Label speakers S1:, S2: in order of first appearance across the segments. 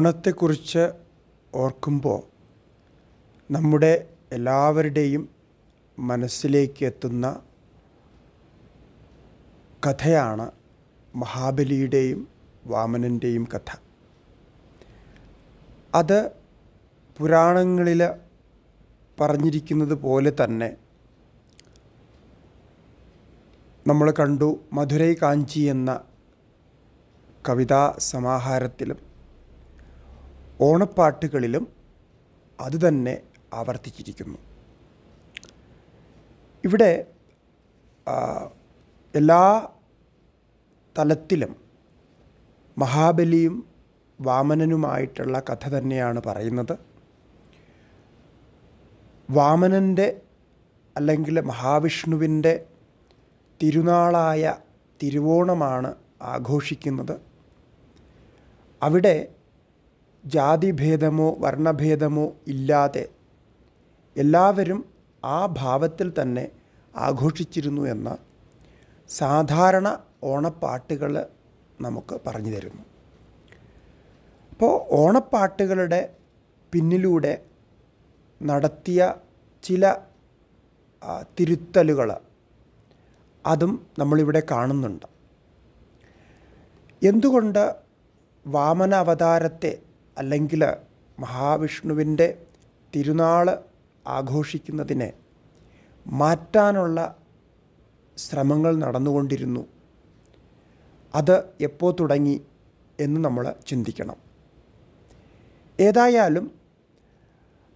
S1: ഓണത്തെക്കുറിച്ച് ഓർക്കുമ്പോൾ നമ്മുടെ എല്ലാവരുടെയും മനസ്സിലേക്ക് എത്തുന്ന കഥയാണ് മഹാബലിയുടെയും വാമനൻ്റെയും കഥ അത് പുരാണങ്ങളിൽ പറഞ്ഞിരിക്കുന്നത് പോലെ തന്നെ നമ്മൾ കണ്ടു മധുരൈ കാഞ്ചി എന്ന കവിതാ സമാഹാരത്തിലും ഓണപ്പാട്ടുകളിലും അതുതന്നെ ആവർത്തിച്ചിരിക്കുന്നു ഇവിടെ എല്ലാ തലത്തിലും മഹാബലിയും വാമനനുമായിട്ടുള്ള കഥ തന്നെയാണ് പറയുന്നത് വാമനൻ്റെ അല്ലെങ്കിൽ മഹാവിഷ്ണുവിൻ്റെ തിരുനാളായ തിരുവോണമാണ് ആഘോഷിക്കുന്നത് അവിടെ ജാതിഭേദമോ വർണ്ണഭേദമോ ഇല്ലാതെ എല്ലാവരും ആ ഭാവത്തിൽ തന്നെ ആഘോഷിച്ചിരുന്നു എന്ന് സാധാരണ ഓണപ്പാട്ടുകൾ നമുക്ക് പറഞ്ഞു തരുന്നു അപ്പോൾ ഓണപ്പാട്ടുകളുടെ പിന്നിലൂടെ നടത്തിയ ചില തിരുത്തലുകൾ അതും നമ്മളിവിടെ കാണുന്നുണ്ട് എന്തുകൊണ്ട് വാമന അവതാരത്തെ അല്ലെങ്കിൽ മഹാവിഷ്ണുവിൻ്റെ തിരുനാൾ ആഘോഷിക്കുന്നതിനെ മാറ്റാനുള്ള ശ്രമങ്ങൾ നടന്നുകൊണ്ടിരുന്നു അത് എപ്പോൾ തുടങ്ങി എന്ന് നമ്മൾ ചിന്തിക്കണം ഏതായാലും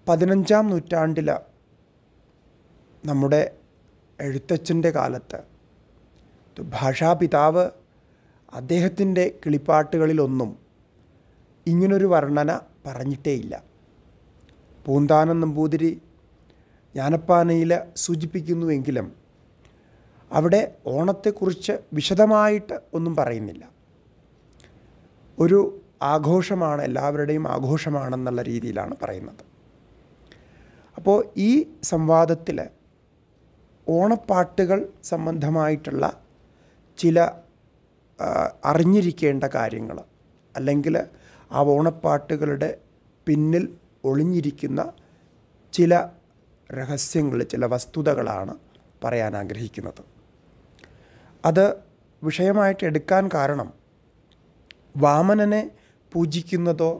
S1: പതിനഞ്ചാം നൂറ്റാണ്ടിൽ നമ്മുടെ എഴുത്തച്ഛൻ്റെ കാലത്ത് ഭാഷാപിതാവ് അദ്ദേഹത്തിൻ്റെ കിളിപ്പാട്ടുകളിലൊന്നും ഇങ്ങനൊരു വർണ്ണന പറഞ്ഞിട്ടേയില്ല പൂന്താനം നമ്പൂതിരി ജ്ഞാനപ്പാനയിൽ സൂചിപ്പിക്കുന്നുവെങ്കിലും അവിടെ ഓണത്തെക്കുറിച്ച് വിശദമായിട്ട് ഒന്നും പറയുന്നില്ല ഒരു ആഘോഷമാണ് എല്ലാവരുടെയും ആഘോഷമാണെന്നുള്ള രീതിയിലാണ് പറയുന്നത് അപ്പോൾ ഈ സംവാദത്തിൽ ഓണപ്പാട്ടുകൾ സംബന്ധമായിട്ടുള്ള ചില അറിഞ്ഞിരിക്കേണ്ട കാര്യങ്ങൾ അല്ലെങ്കിൽ ആ ഓണപ്പാട്ടുകളുടെ പിന്നിൽ ഒളിഞ്ഞിരിക്കുന്ന ചില രഹസ്യങ്ങൾ ചില വസ്തുതകളാണ് പറയാൻ ആഗ്രഹിക്കുന്നത് അത് വിഷയമായിട്ട് എടുക്കാൻ കാരണം വാമനനെ പൂജിക്കുന്നതോ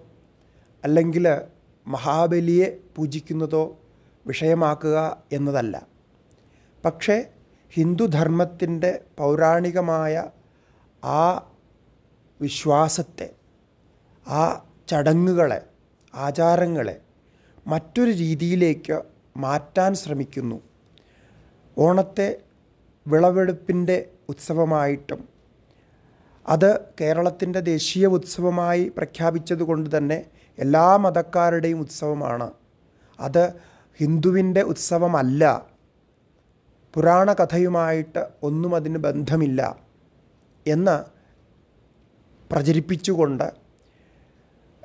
S1: അല്ലെങ്കിൽ മഹാബലിയെ പൂജിക്കുന്നതോ വിഷയമാക്കുക എന്നതല്ല പക്ഷേ ഹിന്ദുധർമ്മത്തിൻ്റെ പൗരാണികമായ ആ വിശ്വാസത്തെ ആ ചടങ്ങുകളെ ആചാരങ്ങളെ മറ്റൊരു രീതിയിലേക്ക് മാറ്റാൻ ശ്രമിക്കുന്നു ഓണത്തെ വിളവെടുപ്പിൻ്റെ ഉത്സവമായിട്ടും അത് കേരളത്തിൻ്റെ ദേശീയ ഉത്സവമായി പ്രഖ്യാപിച്ചതുകൊണ്ട് തന്നെ എല്ലാ മതക്കാരുടെയും ഉത്സവമാണ് അത് ഹിന്ദുവിൻ്റെ ഉത്സവമല്ല പുരാണ കഥയുമായിട്ട് ഒന്നും അതിന് ബന്ധമില്ല എന്ന് പ്രചരിപ്പിച്ചുകൊണ്ട്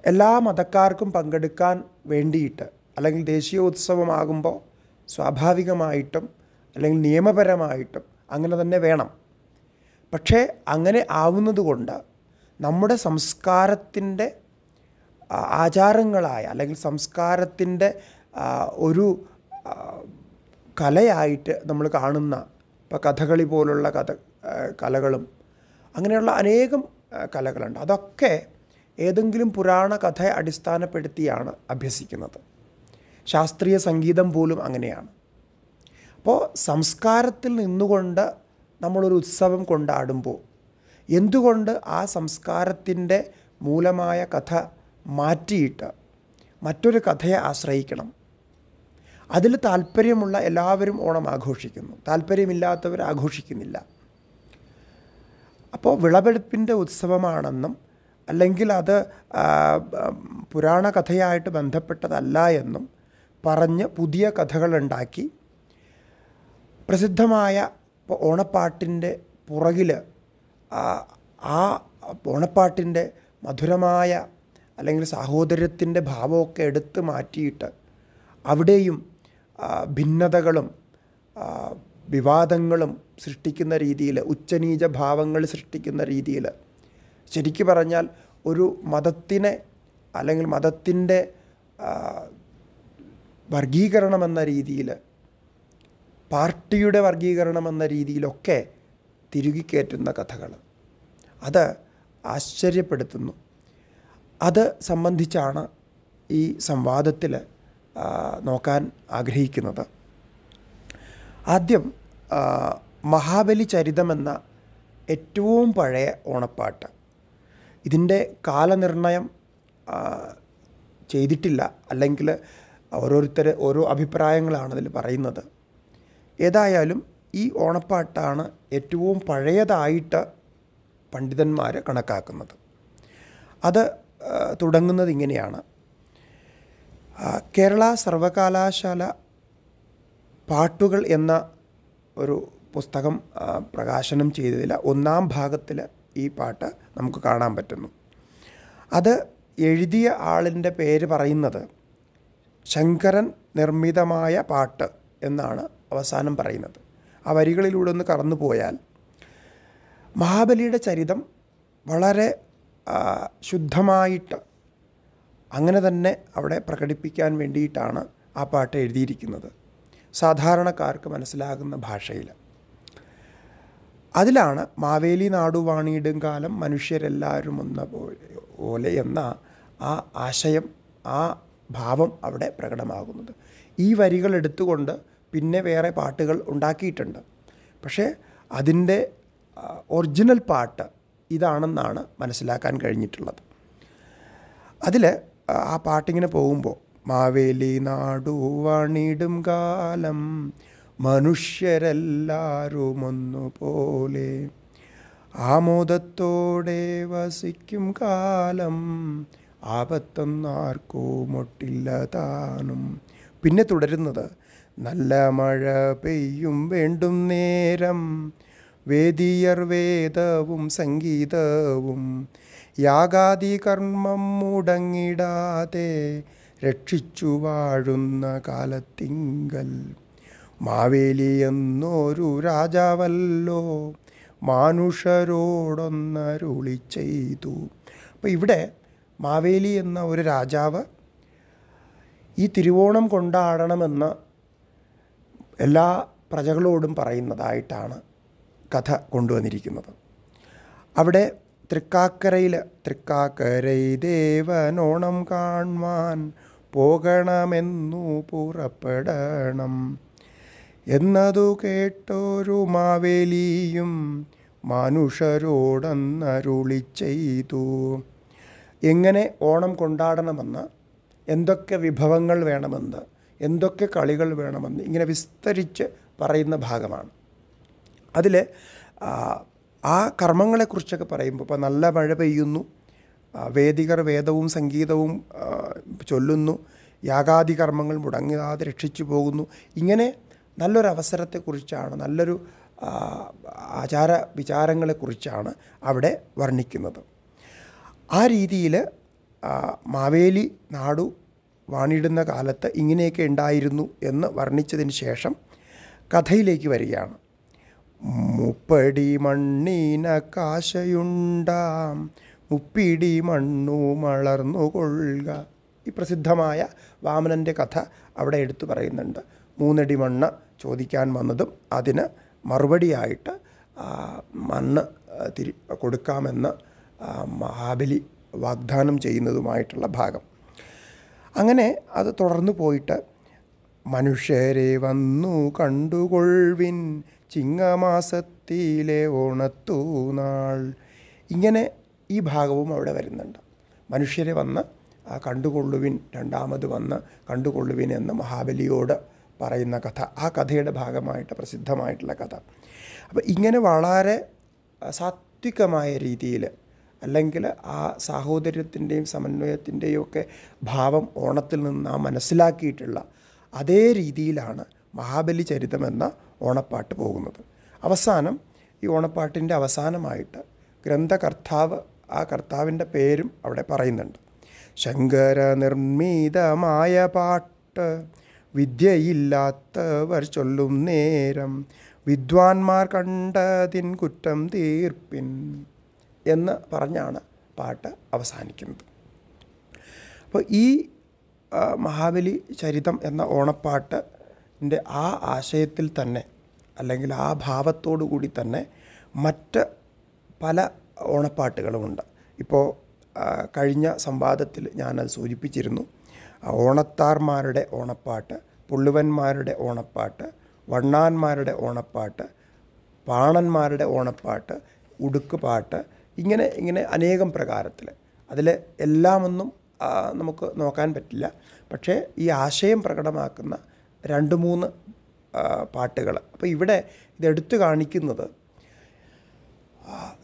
S1: എല്ലാ മതക്കാർക്കും പങ്കെടുക്കാൻ വേണ്ടിയിട്ട് അല്ലെങ്കിൽ ദേശീയോത്സവമാകുമ്പോൾ സ്വാഭാവികമായിട്ടും അല്ലെങ്കിൽ നിയമപരമായിട്ടും അങ്ങനെ തന്നെ വേണം പക്ഷേ അങ്ങനെ ആവുന്നതുകൊണ്ട് നമ്മുടെ സംസ്കാരത്തിൻ്റെ ആചാരങ്ങളായ അല്ലെങ്കിൽ സംസ്കാരത്തിൻ്റെ ഒരു കലയായിട്ട് നമ്മൾ കാണുന്ന ഇപ്പോൾ കഥകളി പോലുള്ള കഥ കലകളും അങ്ങനെയുള്ള അനേകം കലകളുണ്ട് അതൊക്കെ ഏതെങ്കിലും പുരാണ കഥയെ അടിസ്ഥാനപ്പെടുത്തിയാണ് അഭ്യസിക്കുന്നത് ശാസ്ത്രീയ സംഗീതം പോലും അങ്ങനെയാണ് അപ്പോൾ സംസ്കാരത്തിൽ നിന്നുകൊണ്ട് നമ്മളൊരു ഉത്സവം കൊണ്ടാടുമ്പോൾ എന്തുകൊണ്ട് ആ സംസ്കാരത്തിൻ്റെ മൂലമായ കഥ മാറ്റിയിട്ട് മറ്റൊരു കഥയെ ആശ്രയിക്കണം അതിൽ താല്പര്യമുള്ള എല്ലാവരും ഓണം ആഘോഷിക്കുന്നു താല്പര്യമില്ലാത്തവർ ആഘോഷിക്കുന്നില്ല അപ്പോൾ വിളവെടുപ്പിൻ്റെ ഉത്സവമാണെന്നും അല്ലെങ്കിൽ അത് പുരാണ കഥയായിട്ട് ബന്ധപ്പെട്ടതല്ല എന്നും പറഞ്ഞ് പുതിയ കഥകളുണ്ടാക്കി പ്രസിദ്ധമായ ഓണപ്പാട്ടിൻ്റെ പുറകിൽ ആ ഓണപ്പാട്ടിൻ്റെ മധുരമായ അല്ലെങ്കിൽ സാഹോദര്യത്തിൻ്റെ ഭാവമൊക്കെ എടുത്ത് മാറ്റിയിട്ട് അവിടെയും ഭിന്നതകളും വിവാദങ്ങളും സൃഷ്ടിക്കുന്ന രീതിയിൽ ഉച്ചനീച ഭാവങ്ങൾ സൃഷ്ടിക്കുന്ന രീതിയിൽ ശരിക്കു പറഞ്ഞാൽ ഒരു മതത്തിനെ അല്ലെങ്കിൽ മതത്തിൻ്റെ വർഗീകരണം എന്ന രീതിയിൽ പാർട്ടിയുടെ വർഗീകരണം എന്ന രീതിയിലൊക്കെ തിരുകിക്കയറ്റുന്ന കഥകൾ അത് ആശ്ചര്യപ്പെടുത്തുന്നു അത് സംബന്ധിച്ചാണ് ഈ സംവാദത്തിൽ നോക്കാൻ ആഗ്രഹിക്കുന്നത് ആദ്യം മഹാബലി ചരിതമെന്ന ഏറ്റവും പഴയ ഓണപ്പാട്ട് ഇതിൻ്റെ കാലനിർണയം ചെയ്തിട്ടില്ല അല്ലെങ്കിൽ ഓരോരുത്തർ ഓരോ അഭിപ്രായങ്ങളാണ് അതിൽ പറയുന്നത് ഏതായാലും ഈ ഓണപ്പാട്ടാണ് ഏറ്റവും പഴയതായിട്ട് പണ്ഡിതന്മാർ കണക്കാക്കുന്നത് അത് തുടങ്ങുന്നത് ഇങ്ങനെയാണ് കേരള സർവകലാശാല പാട്ടുകൾ എന്ന ഒരു പുസ്തകം പ്രകാശനം ചെയ്തതിൽ ഒന്നാം ഭാഗത്തിൽ ഈ പാട്ട് നമുക്ക് കാണാൻ പറ്റുന്നു അത് എഴുതിയ ആളിൻ്റെ പേര് പറയുന്നത് ശങ്കരൻ നിർമ്മിതമായ പാട്ട് എന്നാണ് അവസാനം പറയുന്നത് ആ വരികളിലൂടെ ഒന്ന് കടന്നു പോയാൽ മഹാബലിയുടെ ചരിതം വളരെ ശുദ്ധമായിട്ട് അങ്ങനെ തന്നെ അവിടെ പ്രകടിപ്പിക്കാൻ വേണ്ടിയിട്ടാണ് ആ പാട്ട് എഴുതിയിരിക്കുന്നത് സാധാരണക്കാർക്ക് മനസ്സിലാകുന്ന ഭാഷയിൽ അതിലാണ് മാവേലി നാടുവാണിയിടും കാലം മനുഷ്യരെല്ലാവരും ഒന്ന പോലെ എന്ന ആ ആശയം ആ ഭാവം അവിടെ പ്രകടമാകുന്നത് ഈ വരികൾ എടുത്തുകൊണ്ട് പിന്നെ വേറെ പാട്ടുകൾ ഉണ്ടാക്കിയിട്ടുണ്ട് പക്ഷേ അതിൻ്റെ ഒറിജിനൽ പാട്ട് ഇതാണെന്നാണ് മനസ്സിലാക്കാൻ കഴിഞ്ഞിട്ടുള്ളത് അതിൽ ആ പാട്ടിങ്ങനെ പോകുമ്പോൾ മാവേലി നാടുവാണിടും കാലം മനുഷ്യരെല്ലാരും ആമോദത്തോടെ വസിക്കും കാലം ആപത്തൊന്നാർക്കുമൊട്ടില്ല താനും പിന്നെ തുടരുന്നത് നല്ല മഴ പെയ്യും വേണ്ടും നേരം വേദിയർ വേദവും സംഗീതവും യാഗാദി കർമ്മം മുടങ്ങിടാതെ രക്ഷിച്ചു വാഴുന്ന കാലത്തിങ്കൽ മാവേലി എന്നൊരു രാജാവല്ലോ മാനുഷരോടൊന്നരുളി ചെയ്തു അപ്പോൾ ഇവിടെ മാവേലി എന്ന ഒരു രാജാവ് ഈ തിരുവോണം കൊണ്ടാടണമെന്ന് എല്ലാ പ്രജകളോടും പറയുന്നതായിട്ടാണ് കഥ കൊണ്ടുവന്നിരിക്കുന്നത് അവിടെ തൃക്കാക്കരയിൽ തൃക്കാക്കരൈ ദേവനോണം കാണുവാൻ പോകണമെന്നു പുറപ്പെടണം എന്നതു കേട്ടോരു മാവേലിയും മനുഷ്യരോടന്നരുളി ചെയ്തു എങ്ങനെ ഓണം കൊണ്ടാടണമെന്ന് എന്തൊക്കെ വിഭവങ്ങൾ വേണമെന്ന് എന്തൊക്കെ കളികൾ വേണമെന്ന് ഇങ്ങനെ വിസ്തരിച്ച് പറയുന്ന ഭാഗമാണ് അതിൽ ആ കർമ്മങ്ങളെക്കുറിച്ചൊക്കെ പറയുമ്പോൾ ഇപ്പോൾ നല്ല മഴ പെയ്യുന്നു വേദികർ വേദവും സംഗീതവും ചൊല്ലുന്നു യാഗാദി കർമ്മങ്ങൾ മുടങ്ങാതെ രക്ഷിച്ചു പോകുന്നു ഇങ്ങനെ നല്ലൊരു അവസരത്തെക്കുറിച്ചാണ് നല്ലൊരു ആചാര വിചാരങ്ങളെക്കുറിച്ചാണ് അവിടെ വർണ്ണിക്കുന്നത് ആ രീതിയിൽ മാവേലി നാടു വാണിടുന്ന കാലത്ത് ഇങ്ങനെയൊക്കെ ഉണ്ടായിരുന്നു എന്ന് വർണ്ണിച്ചതിന് ശേഷം കഥയിലേക്ക് വരികയാണ് മുപ്പടി മണ്ണിന കാശയുണ്ടാം മുപ്പിടി മണ്ണു മളർന്നു കൊള്ളുക ഈ പ്രസിദ്ധമായ വാമനൻ്റെ കഥ അവിടെ എടുത്തു പറയുന്നുണ്ട് മൂന്നടി മണ്ണ് ചോദിക്കാൻ വന്നതും അതിന് മറുപടിയായിട്ട് മണ്ണ് തിരി കൊടുക്കാമെന്ന് മഹാബലി വാഗ്ദാനം ചെയ്യുന്നതുമായിട്ടുള്ള ഭാഗം അങ്ങനെ അത് തുടർന്നു പോയിട്ട് മനുഷ്യരെ വന്നു കണ്ടുകൊൾവിൻ ചിങ്ങമാസത്തിലെ ഓണത്തൂനാൾ ഇങ്ങനെ ഈ ഭാഗവും അവിടെ വരുന്നുണ്ട് മനുഷ്യരെ വന്ന് കണ്ടുകൊള്ളുവിൻ രണ്ടാമത് വന്ന് കണ്ടുകൊള്ളുവിൻ എന്ന് മഹാബലിയോട് പറയുന്ന കഥ ആ കഥയുടെ ഭാഗമായിട്ട് പ്രസിദ്ധമായിട്ടുള്ള കഥ അപ്പോൾ ഇങ്ങനെ വളരെ സാത്വികമായ രീതിയിൽ അല്ലെങ്കിൽ ആ സാഹോദര്യത്തിൻ്റെയും സമന്വയത്തിൻ്റെയും ഒക്കെ ഭാവം ഓണത്തിൽ നിന്ന് നാം മനസ്സിലാക്കിയിട്ടുള്ള അതേ രീതിയിലാണ് മഹാബലി ചരിതം എന്ന ഓണപ്പാട്ട് പോകുന്നത് അവസാനം ഈ ഓണപ്പാട്ടിൻ്റെ അവസാനമായിട്ട് ഗ്രന്ഥകർത്താവ് ആ കർത്താവിൻ്റെ പേരും അവിടെ പറയുന്നുണ്ട് ശങ്കര നിർമ്മിതമായ പാട്ട് വിദ്യയില്ലാത്തവർ ചൊല്ലും നേരം വിദ്വാൻമാർ കണ്ടതിൻ കുറ്റം തീർപ്പിൻ എന്ന് പറഞ്ഞാണ് പാട്ട് അവസാനിക്കുന്നത് അപ്പോൾ ഈ മഹാബലി ചരിതം എന്ന ഓണപ്പാട്ടിൻ്റെ ആ ആശയത്തിൽ തന്നെ അല്ലെങ്കിൽ ആ ഭാവത്തോടു കൂടി തന്നെ മറ്റ് പല ഓണപ്പാട്ടുകളുമുണ്ട് ഇപ്പോൾ കഴിഞ്ഞ സംവാദത്തിൽ ഞാനത് സൂചിപ്പിച്ചിരുന്നു ഓണത്താർമാരുടെ ഓണപ്പാട്ട് പുള്ളുവന്മാരുടെ ഓണപ്പാട്ട് വണ്ണാന്മാരുടെ ഓണപ്പാട്ട് പാണന്മാരുടെ ഓണപ്പാട്ട് ഉടുക്കുപാട്ട് ഇങ്ങനെ ഇങ്ങനെ അനേകം പ്രകാരത്തിൽ അതിൽ എല്ലാമൊന്നും നമുക്ക് നോക്കാൻ പറ്റില്ല പക്ഷേ ഈ ആശയം പ്രകടമാക്കുന്ന രണ്ട് മൂന്ന് പാട്ടുകൾ അപ്പോൾ ഇവിടെ ഇതെടുത്തു കാണിക്കുന്നത്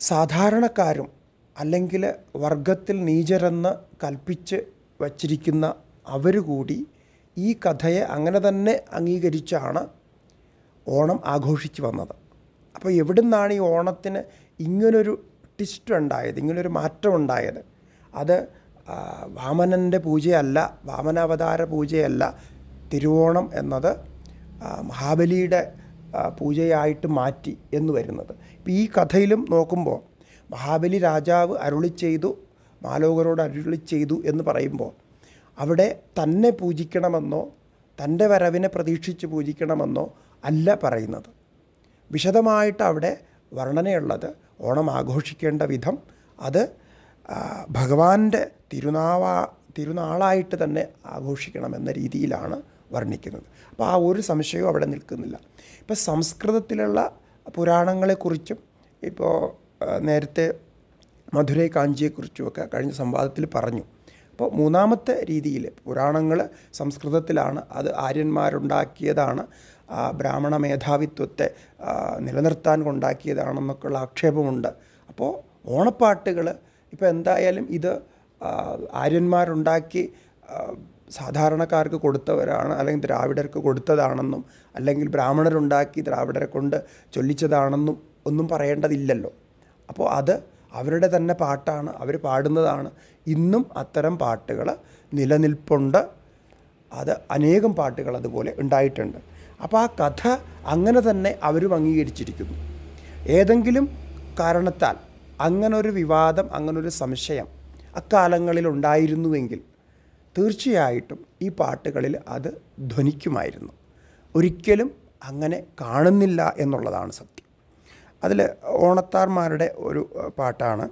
S1: സാധാരണക്കാരും അല്ലെങ്കിൽ വർഗത്തിൽ നീചരെന്ന് കൽപ്പിച്ച് വച്ചിരിക്കുന്ന അവർ കൂടി ഈ കഥയെ അങ്ങനെ തന്നെ അംഗീകരിച്ചാണ് ഓണം ആഘോഷിച്ചു വന്നത് അപ്പോൾ നിന്നാണ് ഈ ഓണത്തിന് ഇങ്ങനൊരു ട്വിസ്റ്റ് ഉണ്ടായത് ഇങ്ങനൊരു മാറ്റം ഉണ്ടായത് അത് വാമനൻ്റെ പൂജയല്ല വാമനാവതാര പൂജയല്ല തിരുവോണം എന്നത് മഹാബലിയുടെ പൂജയായിട്ട് മാറ്റി എന്ന് വരുന്നത് ഇപ്പം ഈ കഥയിലും നോക്കുമ്പോൾ മഹാബലി രാജാവ് അരുളി ചെയ്തു മാലോകരോട് അരുളി ചെയ്തു എന്ന് പറയുമ്പോൾ അവിടെ തന്നെ പൂജിക്കണമെന്നോ തൻ്റെ വരവിനെ പ്രതീക്ഷിച്ച് പൂജിക്കണമെന്നോ അല്ല പറയുന്നത് വിശദമായിട്ട് അവിടെ വർണ്ണനയുള്ളത് ഓണം ആഘോഷിക്കേണ്ട വിധം അത് ഭഗവാന്റെ തിരുനാവാ തിരുനാളായിട്ട് തന്നെ ആഘോഷിക്കണമെന്ന രീതിയിലാണ് വർണ്ണിക്കുന്നത് അപ്പോൾ ആ ഒരു സംശയവും അവിടെ നിൽക്കുന്നില്ല ഇപ്പോൾ സംസ്കൃതത്തിലുള്ള പുരാണങ്ങളെക്കുറിച്ചും ഇപ്പോൾ നേരത്തെ മധുരൈ കാഞ്ചിയെക്കുറിച്ചുമൊക്കെ കഴിഞ്ഞ സംവാദത്തിൽ പറഞ്ഞു അപ്പോൾ മൂന്നാമത്തെ രീതിയിൽ പുരാണങ്ങൾ സംസ്കൃതത്തിലാണ് അത് ആര്യന്മാരുണ്ടാക്കിയതാണ് ബ്രാഹ്മണ മേധാവിത്വത്തെ നിലനിർത്താൻ കൊണ്ടാക്കിയതാണെന്നൊക്കെയുള്ള ആക്ഷേപമുണ്ട് അപ്പോൾ ഓണപ്പാട്ടുകൾ ഇപ്പോൾ എന്തായാലും ഇത് ആര്യന്മാരുണ്ടാക്കി സാധാരണക്കാർക്ക് കൊടുത്തവരാണ് അല്ലെങ്കിൽ ദ്രാവിഡർക്ക് കൊടുത്തതാണെന്നും അല്ലെങ്കിൽ ബ്രാഹ്മണരുണ്ടാക്കി ദ്രാവിഡരെ കൊണ്ട് ചൊല്ലിച്ചതാണെന്നും ഒന്നും പറയേണ്ടതില്ലല്ലോ അപ്പോൾ അത് അവരുടെ തന്നെ പാട്ടാണ് അവർ പാടുന്നതാണ് ഇന്നും അത്തരം പാട്ടുകൾ നിലനിൽപ്പുണ്ട് അത് അനേകം പാട്ടുകൾ അതുപോലെ ഉണ്ടായിട്ടുണ്ട് അപ്പോൾ ആ കഥ അങ്ങനെ തന്നെ അവരും അംഗീകരിച്ചിരിക്കുന്നു ഏതെങ്കിലും കാരണത്താൽ അങ്ങനൊരു വിവാദം അങ്ങനൊരു സംശയം അക്കാലങ്ങളിൽ ഉണ്ടായിരുന്നുവെങ്കിൽ തീർച്ചയായിട്ടും ഈ പാട്ടുകളിൽ അത് ധ്വനിക്കുമായിരുന്നു ഒരിക്കലും അങ്ങനെ കാണുന്നില്ല എന്നുള്ളതാണ് സത്യം അതിൽ ഓണത്താർമാരുടെ ഒരു പാട്ടാണ്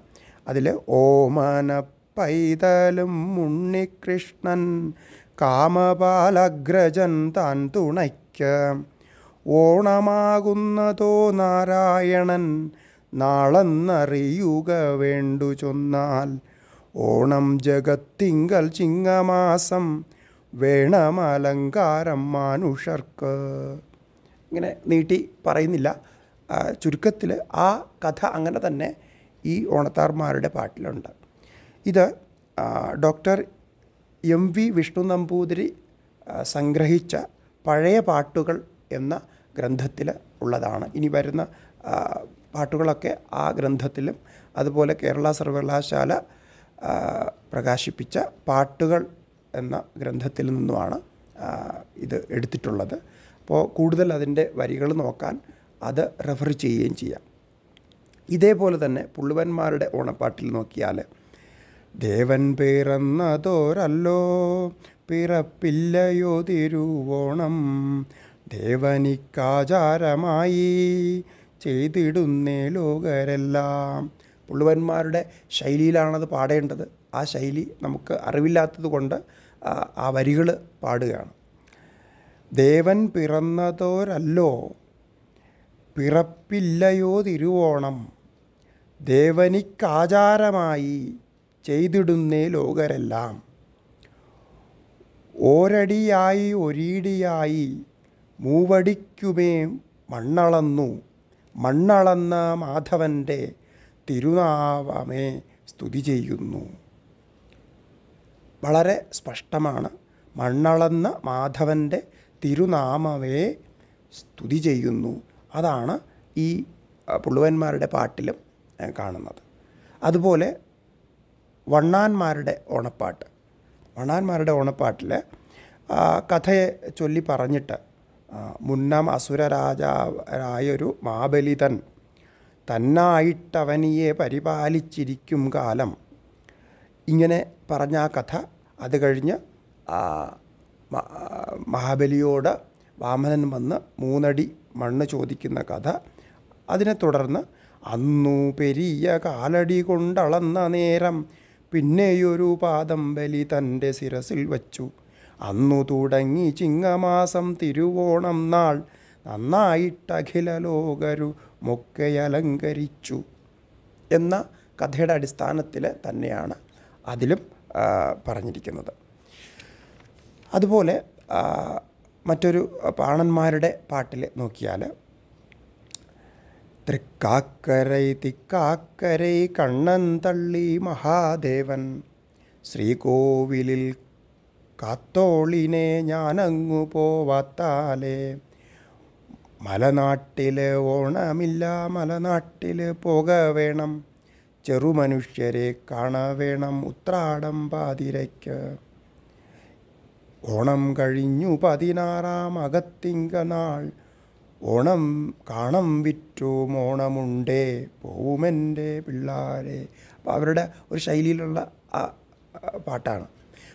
S1: അതിൽ ഓമന പൈതലും ഉണ്ണികൃഷ്ണൻ കാമപാലഗ്രജൻ താൻ തുണയ്ക്ക് ഓണമാകുന്നതോ നാരായണൻ നാളെന്നറിയുക വേണ്ടു ചൊന്നാൽ ഓണം ജഗത്തിങ്കൽ ചിങ്ങമാസം വേണമലങ്കാരം മാനുഷർക്ക് ഇങ്ങനെ നീട്ടി പറയുന്നില്ല ചുരുക്കത്തിൽ ആ കഥ അങ്ങനെ തന്നെ ഈ ഓണത്താർമാരുടെ പാട്ടിലുണ്ട് ഇത് doctor M V Vishnu Namboothiri സംഗ്രഹിച്ച പഴയ പാട്ടുകൾ എന്ന ഗ്രന്ഥത്തിൽ ഉള്ളതാണ് ഇനി വരുന്ന പാട്ടുകളൊക്കെ ആ ഗ്രന്ഥത്തിലും അതുപോലെ കേരള സർവകലാശാല പ്രകാശിപ്പിച്ച പാട്ടുകൾ എന്ന ഗ്രന്ഥത്തിൽ നിന്നുമാണ് ഇത് എടുത്തിട്ടുള്ളത് അപ്പോൾ കൂടുതൽ അതിൻ്റെ വരികൾ നോക്കാൻ അത് റെഫർ ചെയ്യുകയും ചെയ്യാം ഇതേപോലെ തന്നെ പുള്ളുവന്മാരുടെ ഓണപ്പാട്ടിൽ നോക്കിയാൽ ദേവൻ പിറന്നതോരല്ലോ പിറപ്പില്ലയോ തിരുവോണം ദേവനിക്കാചാരമായി ചെയ്തിടുന്നേ ലോകരെല്ലാം പുള്ളുവന്മാരുടെ ശൈലിയിലാണത് പാടേണ്ടത് ആ ശൈലി നമുക്ക് അറിവില്ലാത്തത് കൊണ്ട് ആ വരികൾ പാടുകയാണ് ദേവൻ പിറന്നതോരല്ലോ പിറപ്പില്ലയോ തിരുവോണം ദേവനിക്കാചാരമായി ചെയ്തിടുന്നേ ലോകരെല്ലാം ഓരടിയായി ഒരിടിയായി മൂവടിക്കുമേ മണ്ണളന്നു മണ്ണളന്ന മാധവൻ്റെ തിരുനാവമേ സ്തുതി ചെയ്യുന്നു വളരെ സ്പഷ്ടമാണ് മണ്ണളന്ന മാധവൻ്റെ തിരുനാമവേ സ്തുതി ചെയ്യുന്നു അതാണ് ഈ പുള്ളുവന്മാരുടെ പാട്ടിലും കാണുന്നത് അതുപോലെ വണ്ണാന്മാരുടെ ഓണപ്പാട്ട് വണ്ണാന്മാരുടെ ഓണപ്പാട്ടിൽ കഥയെ ചൊല്ലി പറഞ്ഞിട്ട് മുന്നം അസുരരാജാവായൊരു മാബലിതൻ തന്നായിട്ടവനിയെ പരിപാലിച്ചിരിക്കും കാലം ഇങ്ങനെ പറഞ്ഞ ആ കഥ അത് കഴിഞ്ഞ് മഹാബലിയോട് വാമനൻ വന്ന് മൂന്നടി മണ്ണ് ചോദിക്കുന്ന കഥ അതിനെ തുടർന്ന് അന്നു പെരിയ കാലടി കൊണ്ടളന്ന നേരം പിന്നെയൊരു പാദം ബലി തൻ്റെ ശിരസിൽ വച്ചു അന്നു തുടങ്ങി ചിങ്ങമാസം തിരുവോണം നാൾ നന്നായിട്ട് അഖില ലോകരു മൊക്കയലങ്കരിച്ചു എന്ന കഥയുടെ അടിസ്ഥാനത്തിൽ തന്നെയാണ് അതിലും പറഞ്ഞിരിക്കുന്നത് അതുപോലെ മറ്റൊരു പാണന്മാരുടെ പാട്ടിൽ നോക്കിയാൽ തൃക്കാക്കരൈ തിക്കാക്കരൈ കണ്ണൻ തള്ളി മഹാദേവൻ ശ്രീകോവിലിൽ കാത്തോളിനെ ഞാനങ്ങു പോവാത്താലേ മലനാട്ടിൽ ഓണമില്ല മലനാട്ടിൽ പോക വേണം ചെറുമനുഷ്യരെ കാണവേണം ഉത്രാടം പാതിരയ്ക്ക് ഓണം കഴിഞ്ഞു പതിനാറാം അകത്തിങ്കനാൾ ഓണം കാണം വിറ്റും ഓണമുണ്ടേ പോവുമെൻ്റെ പിള്ളാരെ അപ്പോൾ അവരുടെ ഒരു ശൈലിയിലുള്ള ആ പാട്ടാണ്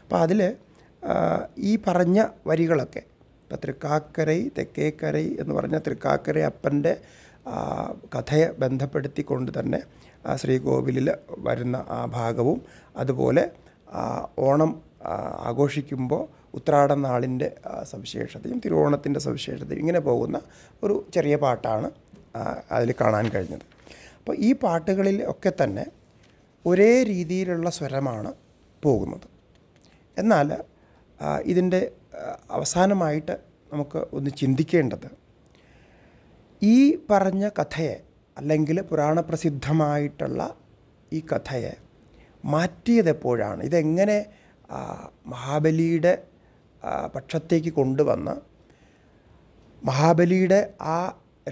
S1: അപ്പോൾ അതിൽ ഈ പറഞ്ഞ വരികളൊക്കെ ഇപ്പം തൃക്കാക്കരൈ തെക്കേക്കരൈ എന്ന് പറഞ്ഞ തൃക്കാക്കര അപ്പൻ്റെ കഥയെ ബന്ധപ്പെടുത്തിക്കൊണ്ട് തന്നെ ശ്രീകോവിലിൽ വരുന്ന ആ ഭാഗവും അതുപോലെ ഓണം ആഘോഷിക്കുമ്പോൾ ഉത്രാടനാളിൻ്റെ സവിശേഷതയും തിരുവോണത്തിൻ്റെ സവിശേഷതയും ഇങ്ങനെ പോകുന്ന ഒരു ചെറിയ പാട്ടാണ് അതിൽ കാണാൻ കഴിഞ്ഞത് അപ്പോൾ ഈ പാട്ടുകളിൽ ഒക്കെ തന്നെ ഒരേ രീതിയിലുള്ള സ്വരമാണ് പോകുന്നത് എന്നാൽ ഇതിൻ്റെ അവസാനമായിട്ട് നമുക്ക് ഒന്ന് ചിന്തിക്കേണ്ടത് ഈ പറഞ്ഞ കഥയെ അല്ലെങ്കിൽ പുരാണപ്രസിദ്ധമായിട്ടുള്ള ഈ കഥയെ മാറ്റിയതെപ്പോഴാണ് ഇതെങ്ങനെ മഹാബലിയുടെ പക്ഷത്തേക്ക് കൊണ്ടുവന്ന മഹാബലിയുടെ ആ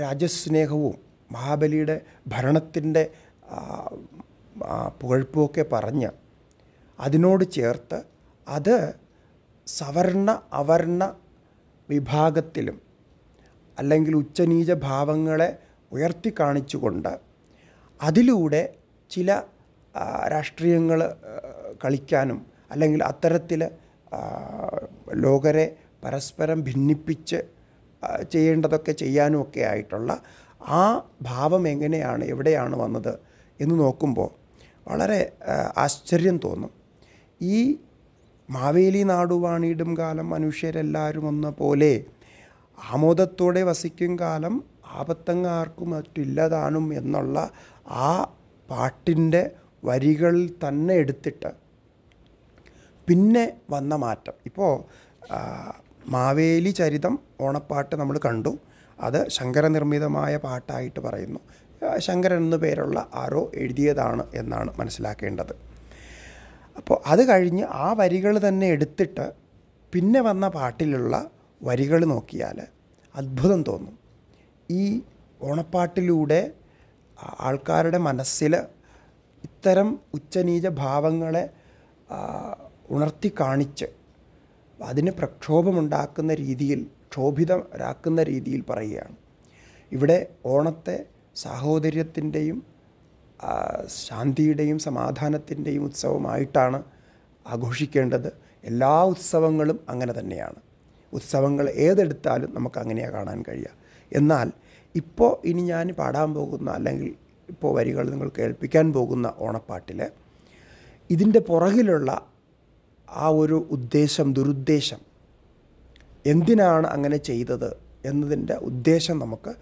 S1: രാജ്യസ്നേഹവും മഹാബലിയുടെ ഭരണത്തിൻ്റെ പുകഴ്പൊക്കെ പറഞ്ഞ് അതിനോട് ചേർത്ത് അത് സവർണ അവർണ വിഭാഗത്തിലും അല്ലെങ്കിൽ ഉച്ചനീച ഭാവങ്ങളെ ഉയർത്തി കാണിച്ചുകൊണ്ട് അതിലൂടെ ചില രാഷ്ട്രീയങ്ങൾ കളിക്കാനും അല്ലെങ്കിൽ അത്തരത്തിൽ ലോകരെ പരസ്പരം ഭിന്നിപ്പിച്ച് ചെയ്യേണ്ടതൊക്കെ ചെയ്യാനും ഒക്കെ ആയിട്ടുള്ള ആ ഭാവം എങ്ങനെയാണ് എവിടെയാണ് വന്നത് എന്ന് നോക്കുമ്പോൾ വളരെ ആശ്ചര്യം തോന്നും ഈ മാവേലി നാടുവാണിയിടും കാലം മനുഷ്യരെല്ലാവരും ഒന്ന പോലെ ആമോദത്തോടെ വസിക്കും കാലം ആപത്തങ്ങാർക്കും മറ്റില്ലതാനും എന്നുള്ള ആ പാട്ടിൻ്റെ വരികളിൽ തന്നെ എടുത്തിട്ട് പിന്നെ വന്ന മാറ്റം ഇപ്പോൾ മാവേലി ചരിതം ഓണപ്പാട്ട് നമ്മൾ കണ്ടു അത് ശങ്കര നിർമ്മിതമായ പാട്ടായിട്ട് പറയുന്നു ശങ്കരൻ എന്നു പേരുള്ള ആരോ എഴുതിയതാണ് എന്നാണ് മനസ്സിലാക്കേണ്ടത് അപ്പോൾ അത് കഴിഞ്ഞ് ആ വരികൾ തന്നെ എടുത്തിട്ട് പിന്നെ വന്ന പാട്ടിലുള്ള വരികൾ നോക്കിയാൽ അത്ഭുതം തോന്നും ഈ ഓണപ്പാട്ടിലൂടെ ആൾക്കാരുടെ മനസ്സിൽ ഇത്തരം ഉച്ചനീച ഭാവങ്ങളെ ഉണർത്തി കാണിച്ച് അതിന് പ്രക്ഷോഭമുണ്ടാക്കുന്ന രീതിയിൽ ക്ഷോഭിതരാക്കുന്ന രീതിയിൽ പറയുകയാണ് ഇവിടെ ഓണത്തെ സാഹോദര്യത്തിൻ്റെയും ശാന്തിയുടെയും സമാധാനത്തിൻ്റെയും ഉത്സവമായിട്ടാണ് ആഘോഷിക്കേണ്ടത് എല്ലാ ഉത്സവങ്ങളും അങ്ങനെ തന്നെയാണ് ഉത്സവങ്ങൾ ഏതെടുത്താലും നമുക്ക് അങ്ങനെയാണ് കാണാൻ കഴിയുക എന്നാൽ ഇപ്പോൾ ഇനി ഞാൻ പാടാൻ പോകുന്ന അല്ലെങ്കിൽ ഇപ്പോൾ വരികൾ നിങ്ങൾ കേൾപ്പിക്കാൻ പോകുന്ന ഓണപ്പാട്ടിൽ ഇതിൻ്റെ പുറകിലുള്ള ആ ഒരു ഉദ്ദേശം ദുരുദ്ദേശം എന്തിനാണ് അങ്ങനെ ചെയ്തത് എന്നതിൻ്റെ ഉദ്ദേശം നമുക്ക്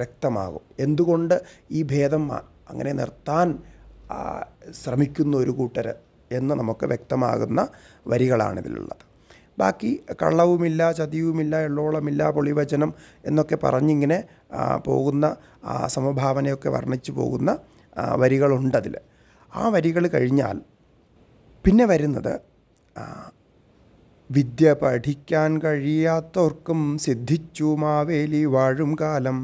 S1: വ്യക്തമാകും എന്തുകൊണ്ട് ഈ ഭേദം അങ്ങനെ നിർത്താൻ ശ്രമിക്കുന്ന ഒരു കൂട്ടർ എന്ന് നമുക്ക് വ്യക്തമാകുന്ന വരികളാണിതിലുള്ളത് ബാക്കി കള്ളവുമില്ല ചതിയുമില്ല എള്ളോളമില്ല പൊളിവചനം എന്നൊക്കെ പറഞ്ഞിങ്ങനെ പോകുന്ന സമഭാവനയൊക്കെ വർണ്ണിച്ചു പോകുന്ന വരികളുണ്ടതിൽ ആ വരികൾ കഴിഞ്ഞാൽ പിന്നെ വരുന്നത് വിദ്യ പഠിക്കാൻ കഴിയാത്തവർക്കും സിദ്ധിച്ചു മാവേലി വാഴും കാലം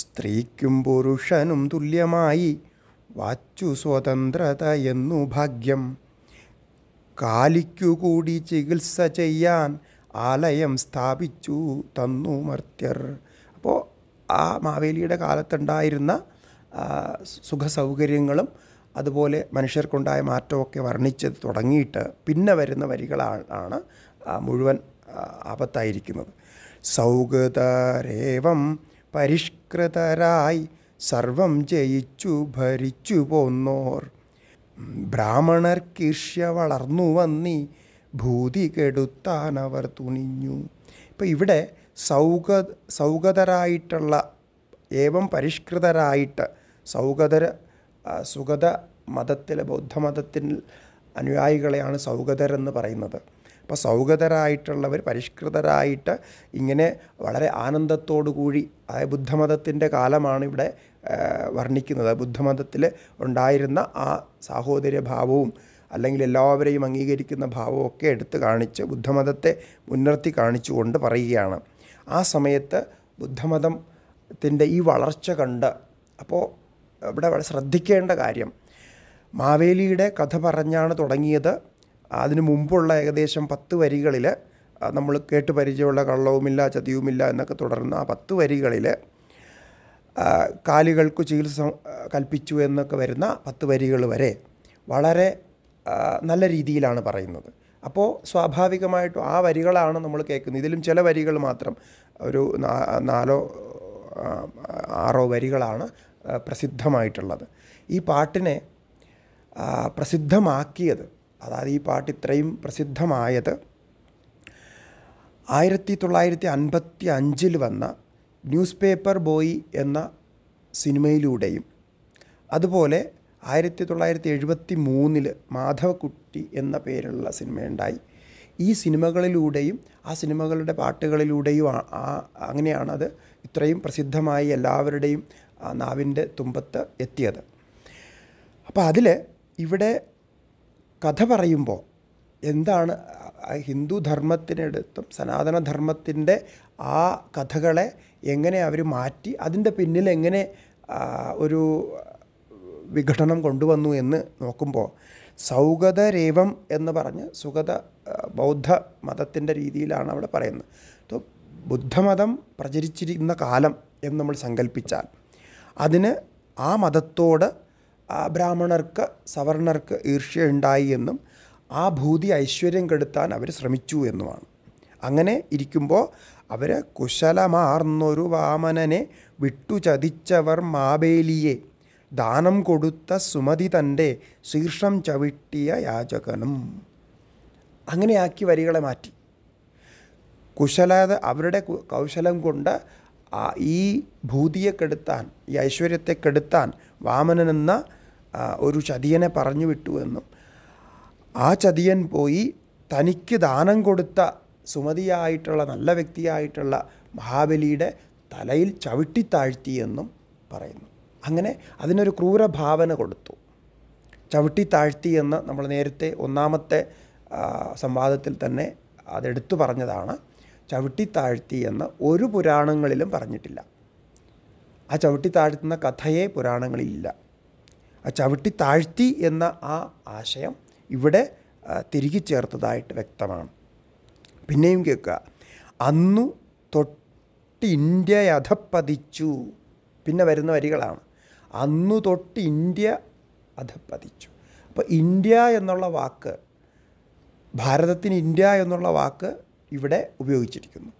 S1: സ്ത്രീക്കും പുരുഷനും തുല്യമായി വാച്ചു സ്വതന്ത്രത എന്നു ഭാഗ്യം കാലിക്കുകൂടി ചികിത്സ ചെയ്യാൻ ആലയം സ്ഥാപിച്ചു തന്നു മർത്യർ അപ്പോൾ ആ മാവേലിയുടെ കാലത്തുണ്ടായിരുന്ന സുഖസൗകര്യങ്ങളും അതുപോലെ മനുഷ്യർക്കുണ്ടായ മാറ്റമൊക്കെ വർണ്ണിച്ചത് തുടങ്ങിയിട്ട് പിന്നെ വരുന്ന വരികളാണ് മുഴുവൻ ആപത്തായിരിക്കുന്നത് സൗഗതരേവം പരിഷ്കൃതരായി സർവം ജയിച്ചു ഭരിച്ചു പോന്നോർ ബ്രാഹ്മണർ കീർഷ്യ വളർന്നു വന്നി ഭൂതി കെടുത്താൻ അവർ തുണിഞ്ഞു ഇപ്പം ഇവിടെ സൗഗ സൗഗതരായിട്ടുള്ള ഏവം പരിഷ്കൃതരായിട്ട് സൗഗതര സുഗത മതത്തിലെ ബൗദ്ധമതത്തിൽ അനുയായികളെയാണ് സൗഗതരെന്ന് പറയുന്നത് അപ്പോൾ സൗഗതരായിട്ടുള്ളവർ പരിഷ്കൃതരായിട്ട് ഇങ്ങനെ വളരെ കൂടി അതായത് ബുദ്ധമതത്തിൻ്റെ കാലമാണ് ഇവിടെ വർണ്ണിക്കുന്നത് ബുദ്ധമതത്തിൽ ഉണ്ടായിരുന്ന ആ സാഹോദര്യ ഭാവവും അല്ലെങ്കിൽ എല്ലാവരെയും അംഗീകരിക്കുന്ന ഭാവവും ഒക്കെ എടുത്തു കാണിച്ച് ബുദ്ധമതത്തെ മുൻനിർത്തി കാണിച്ചുകൊണ്ട് പറയുകയാണ് ആ സമയത്ത് ബുദ്ധമതത്തിൻ്റെ ഈ വളർച്ച കണ്ട് അപ്പോൾ ഇവിടെ വളരെ ശ്രദ്ധിക്കേണ്ട കാര്യം മാവേലിയുടെ കഥ പറഞ്ഞാണ് തുടങ്ങിയത് അതിനു മുമ്പുള്ള ഏകദേശം പത്ത് വരികളിൽ നമ്മൾ കേട്ട് പരിചയമുള്ള കള്ളവുമില്ല ചതിയുമില്ല എന്നൊക്കെ തുടർന്ന് ആ പത്ത് വരികളിൽ കാലുകൾക്ക് ചികിത്സ കൽപ്പിച്ചു എന്നൊക്കെ വരുന്ന പത്ത് വരികൾ വരെ വളരെ നല്ല രീതിയിലാണ് പറയുന്നത് അപ്പോൾ സ്വാഭാവികമായിട്ടും ആ വരികളാണ് നമ്മൾ കേൾക്കുന്നത് ഇതിലും ചില വരികൾ മാത്രം ഒരു നാലോ ആറോ വരികളാണ് പ്രസിദ്ധമായിട്ടുള്ളത് ഈ പാട്ടിനെ പ്രസിദ്ധമാക്കിയത് അതായത് ഈ പാട്ട് ഇത്രയും പ്രസിദ്ധമായത് ആയിരത്തി തൊള്ളായിരത്തി അൻപത്തി അഞ്ചിൽ വന്ന ന്യൂസ് പേപ്പർ ബോയ് എന്ന സിനിമയിലൂടെയും അതുപോലെ ആയിരത്തി തൊള്ളായിരത്തി എഴുപത്തി മൂന്നിൽ മാധവക്കുട്ടി എന്ന പേരുള്ള സിനിമയുണ്ടായി ഈ സിനിമകളിലൂടെയും ആ സിനിമകളുടെ പാട്ടുകളിലൂടെയും അങ്ങനെയാണത് ഇത്രയും പ്രസിദ്ധമായി എല്ലാവരുടെയും ആ നാവിൻ്റെ തുമ്പത്ത് എത്തിയത് അപ്പോൾ അതിൽ ഇവിടെ കഥ പറയുമ്പോൾ എന്താണ് ഹിന്ദു ധർമ്മത്തിനെടുത്തും സനാതനധർമ്മത്തിൻ്റെ ആ കഥകളെ എങ്ങനെ അവർ മാറ്റി അതിൻ്റെ പിന്നിൽ എങ്ങനെ ഒരു വിഘടനം കൊണ്ടുവന്നു എന്ന് നോക്കുമ്പോൾ സൗഗതരേവം എന്ന് പറഞ്ഞ് സുഗത ബൗദ്ധ മതത്തിൻ്റെ രീതിയിലാണ് അവിടെ പറയുന്നത് ബുദ്ധമതം പ്രചരിച്ചിരിക്കുന്ന കാലം എന്ന് നമ്മൾ സങ്കല്പിച്ചാൽ അതിന് ആ മതത്തോട് ബ്രാഹ്മണർക്ക് സവർണർക്ക് ഈർഷ്യ എന്നും ആ ഭൂതി ഐശ്വര്യം കെടുത്താൻ അവർ ശ്രമിച്ചു എന്നുമാണ് അങ്ങനെ ഇരിക്കുമ്പോൾ അവർ കുശലമാർന്നൊരു വാമനനെ വിട്ടു ചതിച്ചവർ മാബേലിയെ ദാനം കൊടുത്ത സുമതി തൻ്റെ ശീർഷം ചവിട്ടിയ യാചകനും അങ്ങനെയാക്കി വരികളെ മാറ്റി കുശല അവരുടെ കൗശലം കൊണ്ട് ഈ ഭൂതിയെ കെടുത്താൻ ഈ ഐശ്വര്യത്തെ കെടുത്താൻ എന്ന ഒരു ചതിയനെ പറഞ്ഞു വിട്ടു എന്നും ആ ചതിയൻ പോയി തനിക്ക് ദാനം കൊടുത്ത സുമതിയായിട്ടുള്ള നല്ല വ്യക്തിയായിട്ടുള്ള മഹാബലിയുടെ തലയിൽ ചവിട്ടിത്താഴ്ത്തിയെന്നും പറയുന്നു അങ്ങനെ അതിനൊരു ക്രൂരഭാവന കൊടുത്തു ചവിട്ടിത്താഴ്ത്തിയെന്ന് നമ്മൾ നേരത്തെ ഒന്നാമത്തെ സംവാദത്തിൽ തന്നെ അതെടുത്തു പറഞ്ഞതാണ് ചവിട്ടിത്താഴ്ത്തി എന്ന് ഒരു പുരാണങ്ങളിലും പറഞ്ഞിട്ടില്ല ആ ചവിട്ടിത്താഴ്ത്തുന്ന കഥയെ പുരാണങ്ങളിലില്ല ആ ചവിട്ടിത്താഴ്ത്തി എന്ന ആ ആശയം ഇവിടെ തിരികെ ചേർത്തതായിട്ട് വ്യക്തമാണ് പിന്നെയും കേൾക്കുക അന്നു തൊട്ട് ഇന്ത്യ അധപ്പതിച്ചു പിന്നെ വരുന്ന വരികളാണ് അന്നു തൊട്ട് ഇന്ത്യ അധപ്പതിച്ചു അപ്പോൾ ഇന്ത്യ എന്നുള്ള വാക്ക് ഭാരതത്തിന് ഇന്ത്യ എന്നുള്ള വാക്ക് ഇവിടെ ഉപയോഗിച്ചിരിക്കുന്നു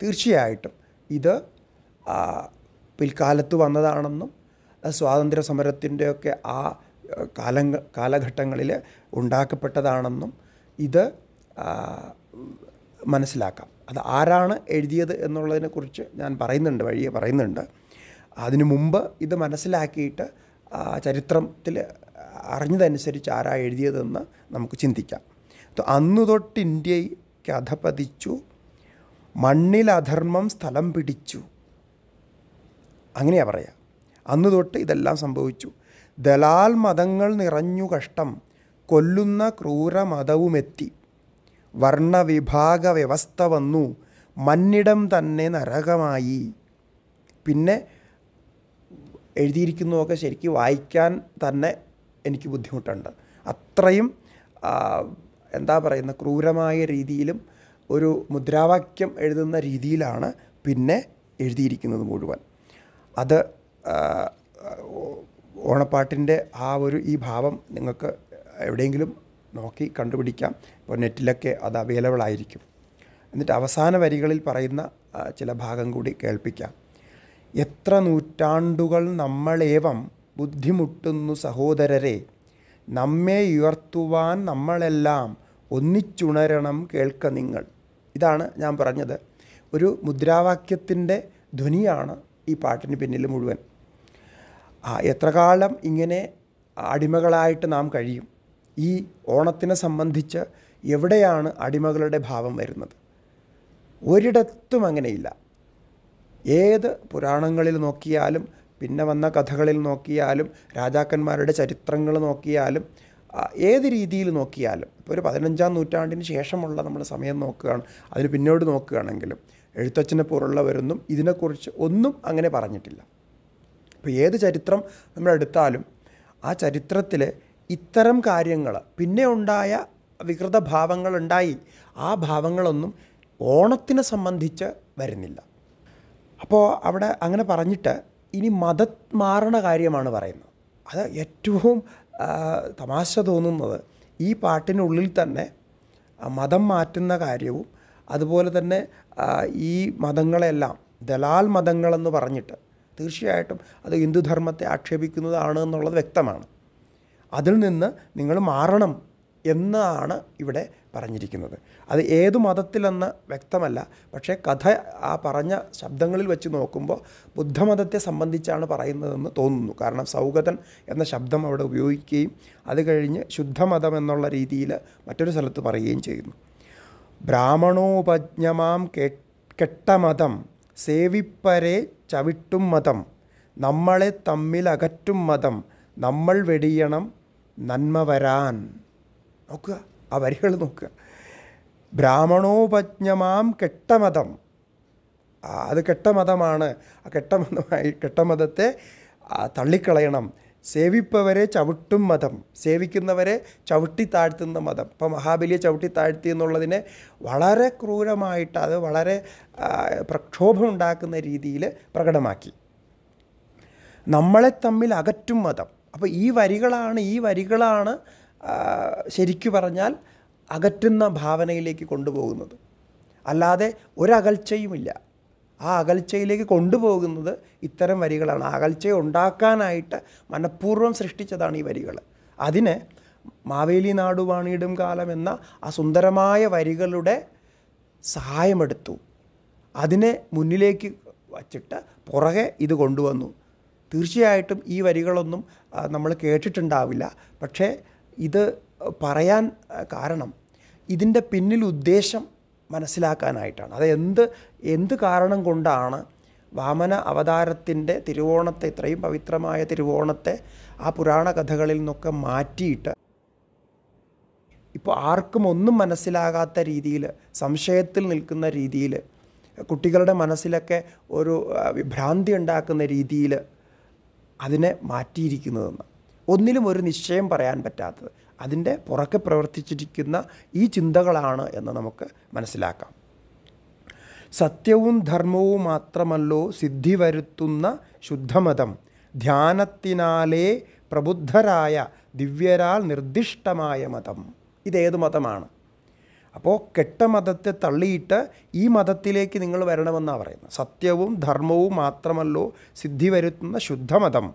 S1: തീർച്ചയായിട്ടും ഇത് പിൽക്കാലത്ത് വന്നതാണെന്നും സ്വാതന്ത്ര്യ സമരത്തിൻ്റെയൊക്കെ ആ കാലം കാലഘട്ടങ്ങളിൽ ഉണ്ടാക്കപ്പെട്ടതാണെന്നും ഇത് മനസ്സിലാക്കാം അത് ആരാണ് എഴുതിയത് കുറിച്ച് ഞാൻ പറയുന്നുണ്ട് വഴിയെ പറയുന്നുണ്ട് അതിനു മുമ്പ് ഇത് മനസ്സിലാക്കിയിട്ട് ചരിത്രത്തിൽ അറിഞ്ഞതനുസരിച്ച് ആരാ എഴുതിയതെന്ന് നമുക്ക് ചിന്തിക്കാം അന്ന് തൊട്ട് ഇന്ത്യയിൽ അധപതിച്ചു മണ്ണിൽ അധർമ്മം സ്ഥലം പിടിച്ചു അങ്ങനെയാ പറയാം അന്ന് തൊട്ട് ഇതെല്ലാം സംഭവിച്ചു ദലാൽ മതങ്ങൾ നിറഞ്ഞു കഷ്ടം കൊല്ലുന്ന ക്രൂര മതവുമെത്തി വർണ്ണവിഭാഗ വ്യവസ്ഥ വന്നു മന്നിടം തന്നെ നരകമായി പിന്നെ എഴുതിയിരിക്കുന്നതൊക്കെ ശരിക്കും വായിക്കാൻ തന്നെ എനിക്ക് ബുദ്ധിമുട്ടുണ്ട് അത്രയും എന്താ പറയുന്ന ക്രൂരമായ രീതിയിലും ഒരു മുദ്രാവാക്യം എഴുതുന്ന രീതിയിലാണ് പിന്നെ എഴുതിയിരിക്കുന്നത് മുഴുവൻ അത് ഓണപ്പാട്ടിൻ്റെ ആ ഒരു ഈ ഭാവം നിങ്ങൾക്ക് എവിടെയെങ്കിലും നോക്കി കണ്ടുപിടിക്കാം ഇപ്പോൾ നെറ്റിലൊക്കെ അത് അവൈലബിൾ ആയിരിക്കും എന്നിട്ട് അവസാന വരികളിൽ പറയുന്ന ചില ഭാഗം കൂടി കേൾപ്പിക്കാം എത്ര നൂറ്റാണ്ടുകൾ നമ്മളേവം ബുദ്ധിമുട്ടുന്നു സഹോദരരെ നമ്മെ ഉയർത്തുവാൻ നമ്മളെല്ലാം ഒന്നിച്ചുണരണം കേൾക്ക നിങ്ങൾ ഇതാണ് ഞാൻ പറഞ്ഞത് ഒരു മുദ്രാവാക്യത്തിൻ്റെ ധ്വനിയാണ് ഈ പാട്ടിന് പിന്നിൽ മുഴുവൻ എത്ര കാലം ഇങ്ങനെ അടിമകളായിട്ട് നാം കഴിയും ഈ ഓണത്തിനെ സംബന്ധിച്ച് എവിടെയാണ് അടിമകളുടെ ഭാവം വരുന്നത് ഒരിടത്തും അങ്ങനെയില്ല ഏത് പുരാണങ്ങളിൽ നോക്കിയാലും പിന്നെ വന്ന കഥകളിൽ നോക്കിയാലും രാജാക്കന്മാരുടെ ചരിത്രങ്ങൾ നോക്കിയാലും ഏത് രീതിയിൽ നോക്കിയാലും ഇപ്പോൾ ഒരു പതിനഞ്ചാം നൂറ്റാണ്ടിന് ശേഷമുള്ള നമ്മൾ സമയം നോക്കുകയാണ് അതിന് പിന്നോട്ട് നോക്കുകയാണെങ്കിലും എഴുത്തച്ഛനെ പോലുള്ളവരൊന്നും ഇതിനെക്കുറിച്ച് ഒന്നും അങ്ങനെ പറഞ്ഞിട്ടില്ല ഇപ്പോൾ ഏത് ചരിത്രം നമ്മളെടുത്താലും ആ ചരിത്രത്തിലെ ഇത്തരം കാര്യങ്ങൾ പിന്നെ ഉണ്ടായ വികൃത ഭാവങ്ങളുണ്ടായി ആ ഭാവങ്ങളൊന്നും ഓണത്തിനെ സംബന്ധിച്ച് വരുന്നില്ല അപ്പോൾ അവിടെ അങ്ങനെ പറഞ്ഞിട്ട് ഇനി മതം മാറണ കാര്യമാണ് പറയുന്നത് അത് ഏറ്റവും തമാശ തോന്നുന്നത് ഈ പാട്ടിനുള്ളിൽ തന്നെ മതം മാറ്റുന്ന കാര്യവും അതുപോലെ തന്നെ ഈ മതങ്ങളെല്ലാം ദലാൽ മതങ്ങളെന്ന് പറഞ്ഞിട്ട് തീർച്ചയായിട്ടും അത് ഹിന്ദുധർമ്മത്തെ ആക്ഷേപിക്കുന്നതാണ് എന്നുള്ളത് വ്യക്തമാണ് അതിൽ നിന്ന് നിങ്ങൾ മാറണം എന്നാണ് ഇവിടെ പറഞ്ഞിരിക്കുന്നത് അത് ഏതു മതത്തിലെന്ന് വ്യക്തമല്ല പക്ഷേ കഥ ആ പറഞ്ഞ ശബ്ദങ്ങളിൽ വെച്ച് നോക്കുമ്പോൾ ബുദ്ധമതത്തെ സംബന്ധിച്ചാണ് പറയുന്നതെന്ന് തോന്നുന്നു കാരണം സൗഗതൻ എന്ന ശബ്ദം അവിടെ ഉപയോഗിക്കുകയും അത് കഴിഞ്ഞ് ശുദ്ധമതം എന്നുള്ള രീതിയിൽ മറ്റൊരു സ്ഥലത്ത് പറയുകയും ചെയ്യുന്നു ബ്രാഹ്മണോപജ്ഞമാം കെ കെട്ടമതം സേവിപ്പരെ ചവിട്ടും മതം നമ്മളെ തമ്മിൽ അകറ്റും മതം നമ്മൾ വെടിയണം നന്മ വരാൻ നോക്കുക ആ വരികൾ നോക്കുക ബ്രാഹ്മണോപജ്ഞമാം കെട്ടമതം അത് കെട്ടമതമാണ് ആ കെട്ടമതമായി കെട്ടമതത്തെ തള്ളിക്കളയണം സേവിപ്പവരെ ചവിട്ടും മതം സേവിക്കുന്നവരെ ചവിട്ടി താഴ്ത്തുന്ന മതം ഇപ്പം മഹാബലിയെ ചവിട്ടി താഴ്ത്തി എന്നുള്ളതിനെ വളരെ ക്രൂരമായിട്ട് അത് വളരെ പ്രക്ഷോഭം ഉണ്ടാക്കുന്ന രീതിയിൽ പ്രകടമാക്കി നമ്മളെ തമ്മിൽ അകറ്റും മതം അപ്പോൾ ഈ വരികളാണ് ഈ വരികളാണ് ശരിക്കു പറഞ്ഞാൽ അകറ്റുന്ന ഭാവനയിലേക്ക് കൊണ്ടുപോകുന്നത് അല്ലാതെ ഒരകൽച്ചയുമില്ല ആ അകൽച്ചയിലേക്ക് കൊണ്ടുപോകുന്നത് ഇത്തരം വരികളാണ് അകൽച്ച ഉണ്ടാക്കാനായിട്ട് മനഃപൂർവ്വം സൃഷ്ടിച്ചതാണ് ഈ വരികൾ അതിന് മാവേലി നാടുവാണിയിടും കാലം എന്ന ആ സുന്ദരമായ വരികളുടെ സഹായമെടുത്തു അതിനെ മുന്നിലേക്ക് വച്ചിട്ട് പുറകെ ഇത് കൊണ്ടുവന്നു തീർച്ചയായിട്ടും ഈ വരികളൊന്നും നമ്മൾ കേട്ടിട്ടുണ്ടാവില്ല പക്ഷേ ഇത് പറയാൻ കാരണം ഇതിൻ്റെ പിന്നിൽ ഉദ്ദേശം മനസ്സിലാക്കാനായിട്ടാണ് അത് എന്ത് എന്ത് കാരണം കൊണ്ടാണ് വാമന അവതാരത്തിൻ്റെ തിരുവോണത്തെ ഇത്രയും പവിത്രമായ തിരുവോണത്തെ ആ പുരാണ കഥകളിൽ നിന്നൊക്കെ മാറ്റിയിട്ട് ഇപ്പോൾ ആർക്കും ഒന്നും മനസ്സിലാകാത്ത രീതിയിൽ സംശയത്തിൽ നിൽക്കുന്ന രീതിയിൽ കുട്ടികളുടെ മനസ്സിലൊക്കെ ഒരു ഭ്രാന്തി ഉണ്ടാക്കുന്ന രീതിയിൽ അതിനെ മാറ്റിയിരിക്കുന്നതെന്ന് ഒന്നിലും ഒരു നിശ്ചയം പറയാൻ പറ്റാത്തത് അതിൻ്റെ പുറക്കെ പ്രവർത്തിച്ചിരിക്കുന്ന ഈ ചിന്തകളാണ് എന്ന് നമുക്ക് മനസ്സിലാക്കാം സത്യവും ധർമ്മവും മാത്രമല്ലോ സിദ്ധി വരുത്തുന്ന ശുദ്ധമതം ധ്യാനത്തിനാലേ പ്രബുദ്ധരായ ദിവ്യരാൽ നിർദ്ദിഷ്ടമായ മതം ഇതേത് മതമാണ് അപ്പോൾ കെട്ട മതത്തെ തള്ളിയിട്ട് ഈ മതത്തിലേക്ക് നിങ്ങൾ വരണമെന്നാണ് പറയുന്നത് സത്യവും ധർമ്മവും മാത്രമല്ലോ സിദ്ധി വരുത്തുന്ന ശുദ്ധമതം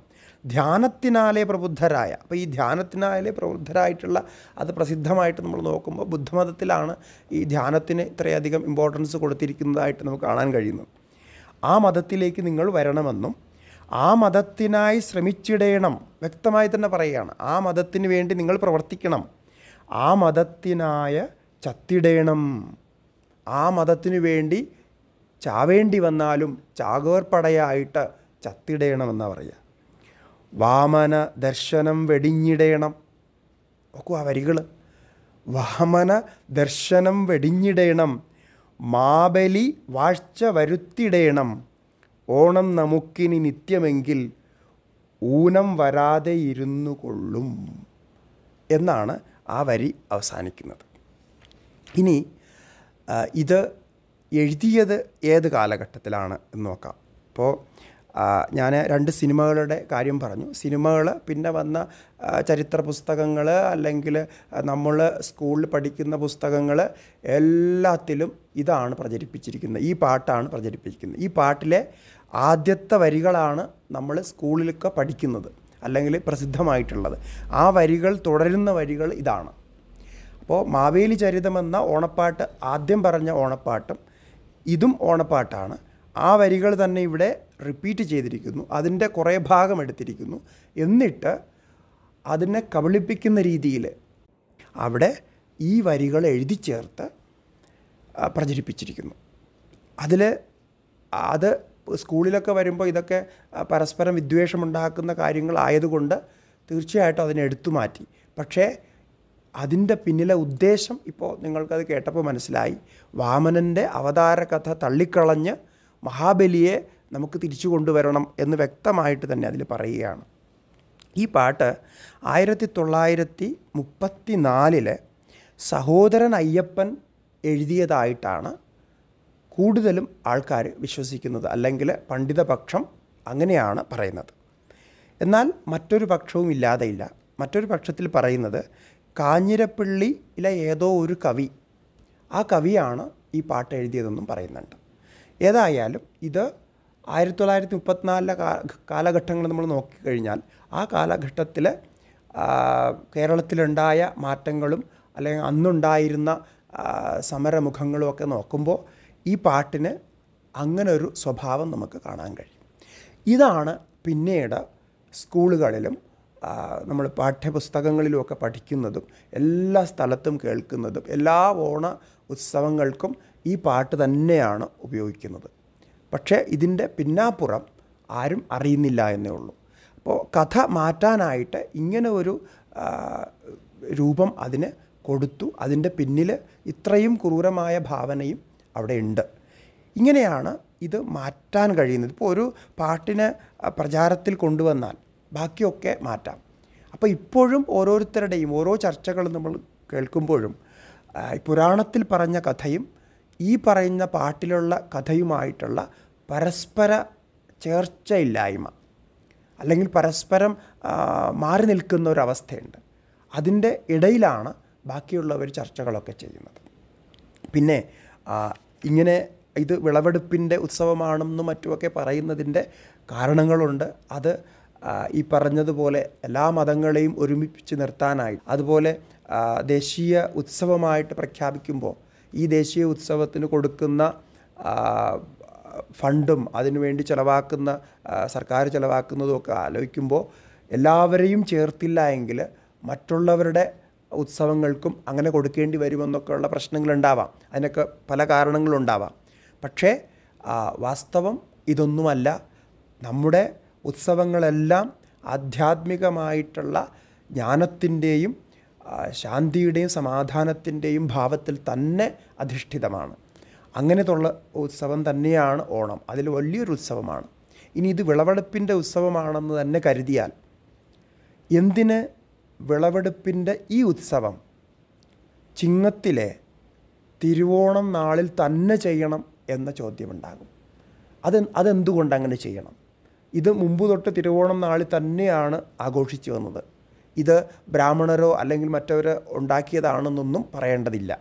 S1: ധ്യാനത്തിനാലേ പ്രബുദ്ധരായ അപ്പോൾ ഈ ധ്യാനത്തിനാലേ പ്രബുദ്ധരായിട്ടുള്ള അത് പ്രസിദ്ധമായിട്ട് നമ്മൾ നോക്കുമ്പോൾ ബുദ്ധമതത്തിലാണ് ഈ ധ്യാനത്തിന് ഇത്രയധികം ഇമ്പോർട്ടൻസ് കൊടുത്തിരിക്കുന്നതായിട്ട് നമുക്ക് കാണാൻ കഴിയുന്നത് ആ മതത്തിലേക്ക് നിങ്ങൾ വരണമെന്നും ആ മതത്തിനായി ശ്രമിച്ചിടയണം വ്യക്തമായി തന്നെ പറയുകയാണ് ആ മതത്തിന് വേണ്ടി നിങ്ങൾ പ്രവർത്തിക്കണം ആ മതത്തിനായ ചത്തിടേണം ആ മതത്തിനു വേണ്ടി ചാവേണ്ടി വന്നാലും ചാകോർപ്പടയായിട്ട് ചത്തിടേണമെന്നാണ് പറയുക വാമന ദർശനം വെടിഞ്ഞിടേണം നോക്കൂ ആ വരികൾ വാമന ദർശനം വെടിഞ്ഞിടേണം മാബലി വാഴ്ച വരുത്തിടേണം ഓണം നമുക്കിനി നിത്യമെങ്കിൽ ഊനം വരാതെ ഇരുന്നു കൊള്ളും എന്നാണ് ആ വരി അവസാനിക്കുന്നത് ഇനി ഇത് എഴുതിയത് ഏത് കാലഘട്ടത്തിലാണ് എന്ന് നോക്കാം ഇപ്പോൾ ഞാൻ രണ്ട് സിനിമകളുടെ കാര്യം പറഞ്ഞു സിനിമകൾ പിന്നെ വന്ന ചരിത്ര പുസ്തകങ്ങൾ അല്ലെങ്കിൽ നമ്മൾ സ്കൂളിൽ പഠിക്കുന്ന പുസ്തകങ്ങൾ എല്ലാത്തിലും ഇതാണ് പ്രചരിപ്പിച്ചിരിക്കുന്നത് ഈ പാട്ടാണ് പ്രചരിപ്പിച്ചിരിക്കുന്നത് ഈ പാട്ടിലെ ആദ്യത്തെ വരികളാണ് നമ്മൾ സ്കൂളിലൊക്കെ പഠിക്കുന്നത് അല്ലെങ്കിൽ പ്രസിദ്ധമായിട്ടുള്ളത് ആ വരികൾ തുടരുന്ന വരികൾ ഇതാണ് അപ്പോൾ മാവേലി ചരിതമെന്ന ഓണപ്പാട്ട് ആദ്യം പറഞ്ഞ ഓണപ്പാട്ടും ഇതും ഓണപ്പാട്ടാണ് ആ വരികൾ തന്നെ ഇവിടെ റിപ്പീറ്റ് ചെയ്തിരിക്കുന്നു അതിൻ്റെ കുറേ ഭാഗം എടുത്തിരിക്കുന്നു എന്നിട്ട് അതിനെ കബളിപ്പിക്കുന്ന രീതിയിൽ അവിടെ ഈ വരികൾ എഴുതി ചേർത്ത് പ്രചരിപ്പിച്ചിരിക്കുന്നു അതിൽ അത് സ്കൂളിലൊക്കെ വരുമ്പോൾ ഇതൊക്കെ പരസ്പരം വിദ്വേഷമുണ്ടാക്കുന്ന കാര്യങ്ങളായതുകൊണ്ട് തീർച്ചയായിട്ടും അതിനെ എടുത്തു മാറ്റി പക്ഷേ അതിൻ്റെ പിന്നിലെ ഉദ്ദേശം ഇപ്പോൾ നിങ്ങൾക്കത് കേട്ടപ്പോൾ മനസ്സിലായി വാമനൻ്റെ അവതാര കഥ തള്ളിക്കളഞ്ഞ് മഹാബലിയെ നമുക്ക് തിരിച്ചു കൊണ്ടുവരണം എന്ന് വ്യക്തമായിട്ട് തന്നെ അതിൽ പറയുകയാണ് ഈ പാട്ട് ആയിരത്തി തൊള്ളായിരത്തി മുപ്പത്തി നാലിലെ സഹോദരൻ അയ്യപ്പൻ എഴുതിയതായിട്ടാണ് കൂടുതലും ആൾക്കാർ വിശ്വസിക്കുന്നത് അല്ലെങ്കിൽ പണ്ഡിതപക്ഷം അങ്ങനെയാണ് പറയുന്നത് എന്നാൽ മറ്റൊരു പക്ഷവും ഇല്ലാതെയില്ല മറ്റൊരു പക്ഷത്തിൽ പറയുന്നത് കാഞ്ഞിരപ്പള്ളിയിലെ ഏതോ ഒരു കവി ആ കവിയാണ് ഈ പാട്ട് എഴുതിയതെന്നും പറയുന്നുണ്ട് ഏതായാലും ഇത് ആയിരത്തി തൊള്ളായിരത്തി മുപ്പത്തിനാലിലെ കാലഘട്ടങ്ങൾ നമ്മൾ നോക്കിക്കഴിഞ്ഞാൽ ആ കാലഘട്ടത്തിൽ കേരളത്തിലുണ്ടായ മാറ്റങ്ങളും അല്ലെങ്കിൽ അന്നുണ്ടായിരുന്ന സമരമുഖങ്ങളും ഒക്കെ നോക്കുമ്പോൾ ഈ പാട്ടിന് അങ്ങനെ ഒരു സ്വഭാവം നമുക്ക് കാണാൻ കഴിയും ഇതാണ് പിന്നീട് സ്കൂളുകളിലും നമ്മൾ പാഠ്യപുസ്തകങ്ങളിലുമൊക്കെ പഠിക്കുന്നതും എല്ലാ സ്ഥലത്തും കേൾക്കുന്നതും എല്ലാ ഓണ ഉത്സവങ്ങൾക്കും ഈ പാട്ട് തന്നെയാണ് ഉപയോഗിക്കുന്നത് പക്ഷേ ഇതിൻ്റെ പിന്നാപ്പുറം ആരും അറിയുന്നില്ല എന്നേ ഉള്ളൂ അപ്പോൾ കഥ മാറ്റാനായിട്ട് ഇങ്ങനെ ഒരു രൂപം അതിന് കൊടുത്തു അതിൻ്റെ പിന്നിൽ ഇത്രയും ക്രൂരമായ ഭാവനയും അവിടെ ഉണ്ട് ഇങ്ങനെയാണ് ഇത് മാറ്റാൻ കഴിയുന്നത് ഇപ്പോൾ ഒരു പാട്ടിനെ പ്രചാരത്തിൽ കൊണ്ടുവന്നാൽ ബാക്കിയൊക്കെ മാറ്റാം അപ്പോൾ ഇപ്പോഴും ഓരോരുത്തരുടെയും ഓരോ ചർച്ചകളും നമ്മൾ കേൾക്കുമ്പോഴും പുരാണത്തിൽ പറഞ്ഞ കഥയും ഈ പറയുന്ന പാട്ടിലുള്ള കഥയുമായിട്ടുള്ള പരസ്പര ചേർച്ചയില്ലായ്മ അല്ലെങ്കിൽ പരസ്പരം മാറി നിൽക്കുന്ന ഒരു അവസ്ഥയുണ്ട് അതിൻ്റെ ഇടയിലാണ് ബാക്കിയുള്ളവർ ചർച്ചകളൊക്കെ ചെയ്യുന്നത് പിന്നെ ഇങ്ങനെ ഇത് വിളവെടുപ്പിൻ്റെ ഉത്സവമാണെന്നും മറ്റുമൊക്കെ പറയുന്നതിൻ്റെ കാരണങ്ങളുണ്ട് അത് ഈ പറഞ്ഞതുപോലെ എല്ലാ മതങ്ങളെയും ഒരുമിപ്പിച്ച് നിർത്താനായി അതുപോലെ ദേശീയ ഉത്സവമായിട്ട് പ്രഖ്യാപിക്കുമ്പോൾ ഈ ദേശീയ ഉത്സവത്തിന് കൊടുക്കുന്ന ഫണ്ടും അതിനുവേണ്ടി ചിലവാക്കുന്ന സർക്കാർ ഒക്കെ ആലോചിക്കുമ്പോൾ എല്ലാവരെയും ചേർത്തില്ല എങ്കിൽ മറ്റുള്ളവരുടെ ഉത്സവങ്ങൾക്കും അങ്ങനെ കൊടുക്കേണ്ടി വരുമെന്നൊക്കെയുള്ള പ്രശ്നങ്ങളുണ്ടാവാം അതിനൊക്കെ പല കാരണങ്ങളുണ്ടാവാം പക്ഷേ വാസ്തവം ഇതൊന്നുമല്ല നമ്മുടെ ഉത്സവങ്ങളെല്ലാം ആധ്യാത്മികമായിട്ടുള്ള ജ്ഞാനത്തിൻ്റെയും ശാന്തിയുടെയും സമാധാനത്തിൻ്റെയും ഭാവത്തിൽ തന്നെ അധിഷ്ഠിതമാണ് അങ്ങനെയുള്ള ഉത്സവം തന്നെയാണ് ഓണം അതിൽ വലിയൊരു ഉത്സവമാണ് ഇനി ഇത് വിളവെടുപ്പിൻ്റെ ഉത്സവമാണെന്ന് തന്നെ കരുതിയാൽ എന്തിന് വിളവെടുപ്പിൻ്റെ ഈ ഉത്സവം ചിങ്ങത്തിലെ തിരുവോണം നാളിൽ തന്നെ ചെയ്യണം എന്ന ചോദ്യമുണ്ടാകും അത് അതെന്തുകൊണ്ട് അങ്ങനെ ചെയ്യണം ഇത് മുമ്പ് തൊട്ട് തിരുവോണം നാളിൽ തന്നെയാണ് ആഘോഷിച്ചു വന്നത് ഇത് ബ്രാഹ്മണരോ അല്ലെങ്കിൽ മറ്റവർ ഉണ്ടാക്കിയതാണെന്നൊന്നും പറയേണ്ടതില്ല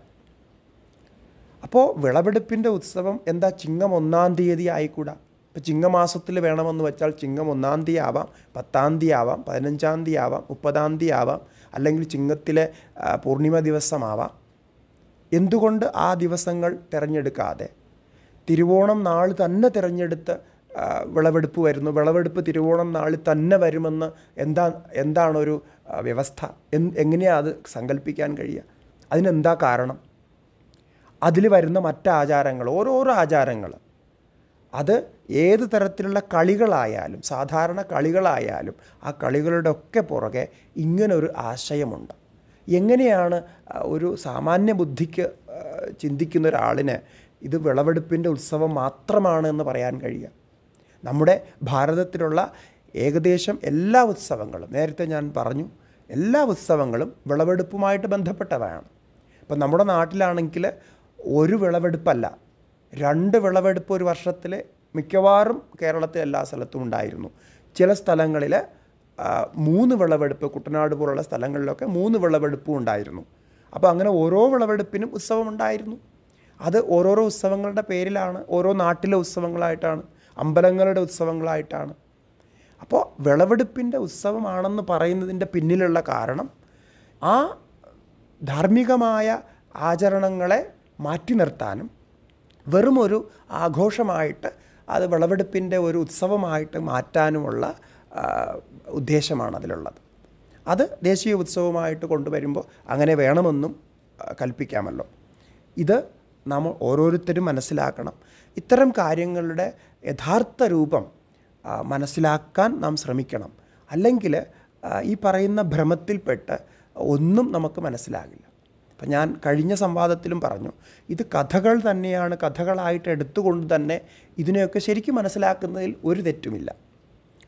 S1: അപ്പോൾ വിളവെടുപ്പിൻ്റെ ഉത്സവം എന്താ ചിങ്ങം ഒന്നാം തീയതി ആയിക്കൂടാ ഇപ്പം ചിങ്ങമാസത്തിൽ വേണമെന്ന് വെച്ചാൽ ചിങ്ങം ഒന്നാം തീയതി ആവാം പത്താം തീയതി ആവാം പതിനഞ്ചാം തീയതി ആവാം മുപ്പതാം തീയതി ആവാം അല്ലെങ്കിൽ ചിങ്ങത്തിലെ പൂർണിമ ദിവസമാവാം എന്തുകൊണ്ട് ആ ദിവസങ്ങൾ തിരഞ്ഞെടുക്കാതെ തിരുവോണം നാൾ തന്നെ തിരഞ്ഞെടുത്ത് വിളവെടുപ്പ് വരുന്നു വിളവെടുപ്പ് തിരുവോണം നാളിൽ തന്നെ വരുമെന്ന് എന്താ എന്താണൊരു വ്യവസ്ഥ എങ്ങനെയാണ് അത് സങ്കല്പിക്കാൻ കഴിയുക അതിനെന്താ കാരണം അതിൽ വരുന്ന മറ്റാചാരങ്ങൾ ഓരോരോ ആചാരങ്ങൾ അത് ഏത് തരത്തിലുള്ള കളികളായാലും സാധാരണ കളികളായാലും ആ കളികളുടെ ഒക്കെ പുറകെ ഇങ്ങനൊരു ആശയമുണ്ട് എങ്ങനെയാണ് ഒരു സാമാന്യ ബുദ്ധിക്ക് ചിന്തിക്കുന്ന ഒരാളിന് ഇത് വിളവെടുപ്പിൻ്റെ ഉത്സവം മാത്രമാണ് എന്ന് പറയാൻ കഴിയുക നമ്മുടെ ഭാരതത്തിലുള്ള ഏകദേശം എല്ലാ ഉത്സവങ്ങളും നേരത്തെ ഞാൻ പറഞ്ഞു എല്ലാ ഉത്സവങ്ങളും വിളവെടുപ്പുമായിട്ട് ബന്ധപ്പെട്ടവയാണ് ഇപ്പം നമ്മുടെ നാട്ടിലാണെങ്കിൽ ഒരു വിളവെടുപ്പല്ല രണ്ട് വിളവെടുപ്പ് ഒരു വർഷത്തിൽ മിക്കവാറും കേരളത്തിലെ എല്ലാ സ്ഥലത്തും ഉണ്ടായിരുന്നു ചില സ്ഥലങ്ങളിൽ മൂന്ന് വിളവെടുപ്പ് കുട്ടനാട് പോലുള്ള സ്ഥലങ്ങളിലൊക്കെ മൂന്ന് വിളവെടുപ്പും ഉണ്ടായിരുന്നു അപ്പോൾ അങ്ങനെ ഓരോ വിളവെടുപ്പിനും ഉത്സവം ഉണ്ടായിരുന്നു അത് ഓരോരോ ഉത്സവങ്ങളുടെ പേരിലാണ് ഓരോ നാട്ടിലെ ഉത്സവങ്ങളായിട്ടാണ് അമ്പലങ്ങളുടെ ഉത്സവങ്ങളായിട്ടാണ് അപ്പോൾ വിളവെടുപ്പിൻ്റെ ഉത്സവമാണെന്ന് പറയുന്നതിൻ്റെ പിന്നിലുള്ള കാരണം ആ ധാർമ്മികമായ ആചരണങ്ങളെ മാറ്റി നിർത്താനും വെറുമൊരു ആഘോഷമായിട്ട് അത് വിളവെടുപ്പിൻ്റെ ഒരു ഉത്സവമായിട്ട് മാറ്റാനുമുള്ള ഉദ്ദേശമാണ് അതിലുള്ളത് അത് ദേശീയ ഉത്സവമായിട്ട് കൊണ്ടുവരുമ്പോൾ അങ്ങനെ വേണമെന്നും കൽപ്പിക്കാമല്ലോ ഇത് നാം ഓരോരുത്തരും മനസ്സിലാക്കണം ഇത്തരം കാര്യങ്ങളുടെ യഥാർത്ഥ രൂപം മനസ്സിലാക്കാൻ നാം ശ്രമിക്കണം അല്ലെങ്കിൽ ഈ പറയുന്ന ഭ്രമത്തിൽപ്പെട്ട് ഒന്നും നമുക്ക് മനസ്സിലാകില്ല അപ്പം ഞാൻ കഴിഞ്ഞ സംവാദത്തിലും പറഞ്ഞു ഇത് കഥകൾ തന്നെയാണ് കഥകളായിട്ട് എടുത്തുകൊണ്ട് തന്നെ ഇതിനെയൊക്കെ ശരിക്കും മനസ്സിലാക്കുന്നതിൽ ഒരു തെറ്റുമില്ല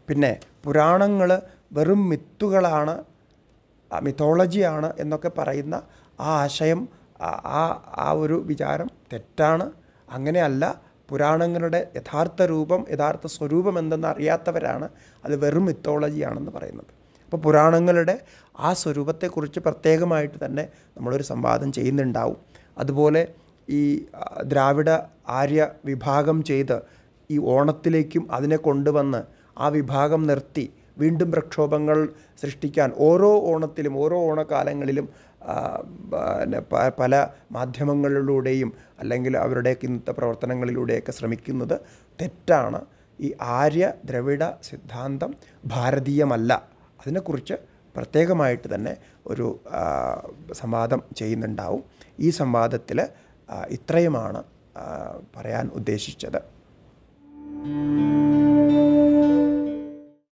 S1: പിന്നെ പുരാണങ്ങൾ വെറും മിത്തുകളാണ് മിത്തോളജിയാണ് എന്നൊക്കെ പറയുന്ന ആ ആശയം ആ ആ ഒരു വിചാരം തെറ്റാണ് അങ്ങനെയല്ല പുരാണങ്ങളുടെ യഥാർത്ഥ രൂപം യഥാർത്ഥ സ്വരൂപം എന്തെന്ന് അറിയാത്തവരാണ് അത് വെറും മിത്തോളജിയാണെന്ന് പറയുന്നത് അപ്പോൾ പുരാണങ്ങളുടെ ആ സ്വരൂപത്തെക്കുറിച്ച് പ്രത്യേകമായിട്ട് തന്നെ നമ്മളൊരു സംവാദം ചെയ്യുന്നുണ്ടാവും അതുപോലെ ഈ ദ്രാവിഡ ആര്യ വിഭാഗം ചെയ്ത് ഈ ഓണത്തിലേക്കും അതിനെ കൊണ്ടുവന്ന് ആ വിഭാഗം നിർത്തി വീണ്ടും പ്രക്ഷോഭങ്ങൾ സൃഷ്ടിക്കാൻ ഓരോ ഓണത്തിലും ഓരോ ഓണക്കാലങ്ങളിലും പിന്നെ പല മാധ്യമങ്ങളിലൂടെയും അല്ലെങ്കിൽ അവരുടെ ഇന്നത്തെ പ്രവർത്തനങ്ങളിലൂടെയൊക്കെ ശ്രമിക്കുന്നത് തെറ്റാണ് ഈ ആര്യ ദ്രവിഡ സിദ്ധാന്തം ഭാരതീയമല്ല അതിനെക്കുറിച്ച് പ്രത്യേകമായിട്ട് തന്നെ ഒരു സംവാദം ചെയ്യുന്നുണ്ടാവും ഈ സംവാദത്തിൽ ഇത്രയുമാണ് പറയാൻ ഉദ്ദേശിച്ചത്